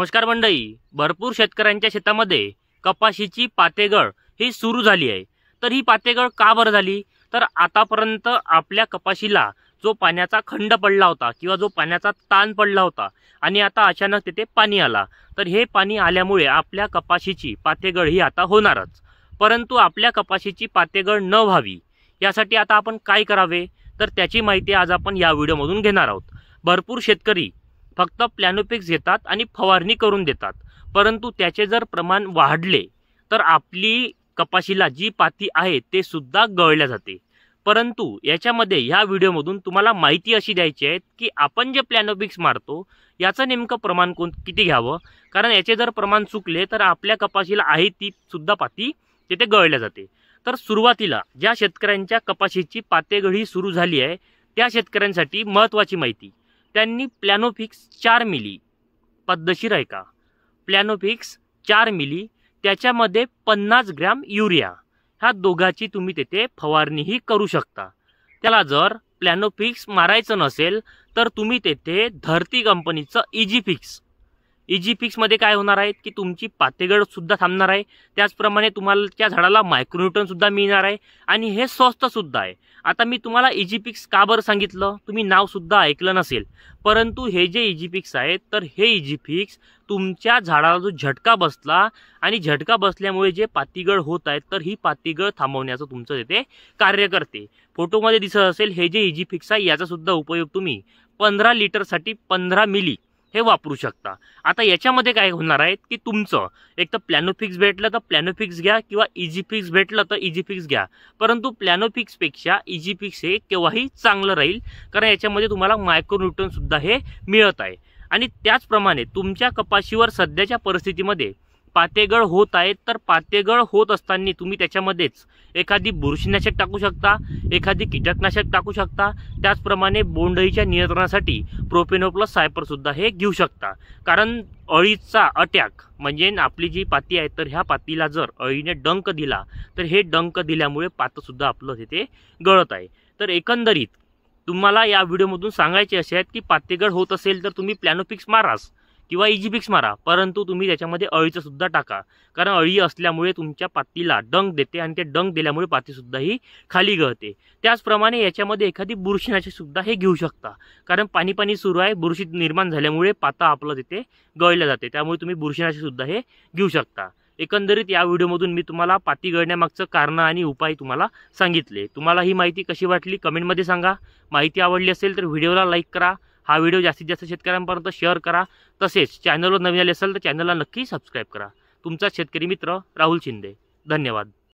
नमस्कार मंडळी भरपूर शेतकऱ्यांच्या शेतामध्ये कपाशीची पातेगळ ही सुरू झाली आहे तर ही पातेगळ का बरं झाली तर आतापर्यंत आपल्या कपाशीला जो पाण्याचा खंड पडला होता किंवा जो पाण्याचा ताण पडला होता आणि आता अचानक तिथे पाणी आला तर हे पाणी आल्यामुळे आपल्या कपाशीची पातेगळ ही आता होणारच परंतु आपल्या कपाशीची पातेगळ न व्हावी यासाठी आता आपण काय करावे तर त्याची माहिती आज आपण या व्हिडिओमधून घेणार आहोत भरपूर शेतकरी फक्त प्लॅनोपिक्स घेतात आणि फवारणी करून देतात परंतु त्याचे जर प्रमाण वाढले तर आपली कपाशीला जी पाती आहे ते सुद्धा गळल्या जाते परंतु याच्यामध्ये ह्या व्हिडिओमधून तुम्हाला माहिती अशी द्यायची आहे की आपण जे प्लॅनोपिक्स मारतो याचं नेमकं प्रमाण कोण किती घ्यावं कारण याचे जर प्रमाण चुकले तर आपल्या कपाशीला आहे ती सुद्धा पाती तिथे गळल्या जाते तर सुरुवातीला ज्या शेतकऱ्यांच्या कपाशीची पातेगळी सुरू झाली आहे त्या शेतकऱ्यांसाठी महत्त्वाची माहिती त्यांनी प्लॅनोफिक्स चार मिली पद्धतशीर आहे का प्लॅनोफिक्स चार मिली त्याच्यामध्ये पन्नास ग्रॅम युरिया ह्या दोघाची तुम्ही तेथे फवारणीही करू शकता त्याला जर प्लॅनोफिक्स मारायचं नसेल तर तुम्ही तेथे धरती कंपनीचं इजीफिक्स इजी पिक्समध्ये काय होणार आहे की तुमची पातेगडसुद्धा थांबणार आहे त्याचप्रमाणे तुम्हाला त्या झाडाला मायक्रोन्यूटनसुद्धा मिळणार आहे आणि हे स्वस्तसुद्धा आहे आता मी तुम्हाला इजी पिक्स का बरं सांगितलं तुम्ही नावसुद्धा ऐकलं नसेल परंतु हे जे इजी पिक्स आहेत तर हे इजी पिक्स तुमच्या झाडाला जो झटका बसला आणि झटका बसल्यामुळे जे पातीगळ होत आहेत तर ही पातीगळ थांबवण्याचं तुमचं तिथे कार्य करते फोटोमध्ये दिसत असेल हे जे इजी फिक्स आहे याचासुद्धा उपयोग तुम्ही पंधरा लिटरसाठी पंधरा मिली हे वापरू शकता आता याच्यामध्ये काय होणार आहे की तुमचं एक तर प्लॅनोफिक्स भेटलं तर प्लॅनोफिक्स घ्या किंवा इजीफिक्स भेटलं तर इजीफिक्स घ्या परंतु प्लॅनोफिक्सपेक्षा इजीफिक्स हे केव्हाही चांगलं राहील कारण याच्यामध्ये तुम्हाला मायक्रोन्यूटनसुद्धा हे मिळत आहे आणि त्याचप्रमाणे तुमच्या कपाशीवर सध्याच्या परिस्थितीमध्ये पातेगळ होत आहेत तर पातेगळ होत असताना तुम्ही त्याच्यामध्येच एखादी बुरशीनाशक टाकू शकता एखादी कीटकनाशक टाकू शकता त्याचप्रमाणे बोंडळीच्या नियंत्रणासाठी प्रोपेनोप्लस सायपरसुद्धा हे घेऊ शकता कारण अळीचा अटॅक म्हणजे आपली जी पाती आहे तर ह्या पातीला जर अळीने डंक दिला तर हे डंक दिल्यामुळे पातंसुद्धा आपलं तिथे गळत आहे तर एकंदरीत तुम्हाला या व्हिडिओमधून सांगायचे असे आहेत की पातेगळ होत असेल तर तुम्ही प्लॅनोपिक्स मारास किंवा इजिपिक्स मारा परंतु तुम्ही त्याच्यामध्ये अळीचं सुद्धा टाका कारण अळी असल्यामुळे तुमच्या पातीला डंक देते आणि ते डंग दिल्यामुळे पातीसुद्धा ही खाली गळते त्याचप्रमाणे याच्यामध्ये एखादी बुरशीनाशी सुद्धा हे घेऊ शकता कारण पाणी पाणी सुरू आहे बुरशी निर्माण झाल्यामुळे पाता आपलं तिथे गळल्या जाते त्यामुळे तुम्ही बुरशीनाशी सुद्धा हे घेऊ शकता एकंदरीत या व्हिडिओमधून मी तुम्हाला पाती गळण्यामागचं कारणं आणि उपाय तुम्हाला सांगितले तुम्हाला ही माहिती कशी वाटली कमेंटमध्ये सांगा माहिती आवडली असेल तर व्हिडिओला लाईक करा हा व्हिडिओ जास्तीत जास्त शेतकऱ्यांपर्यंत शेअर करा तसेच चॅनलवर नवीन आले असेल तर चॅनलला नक्की सबस्क्राईब करा तुमचा शेतकरी मित्र राहुल शिंदे धन्यवाद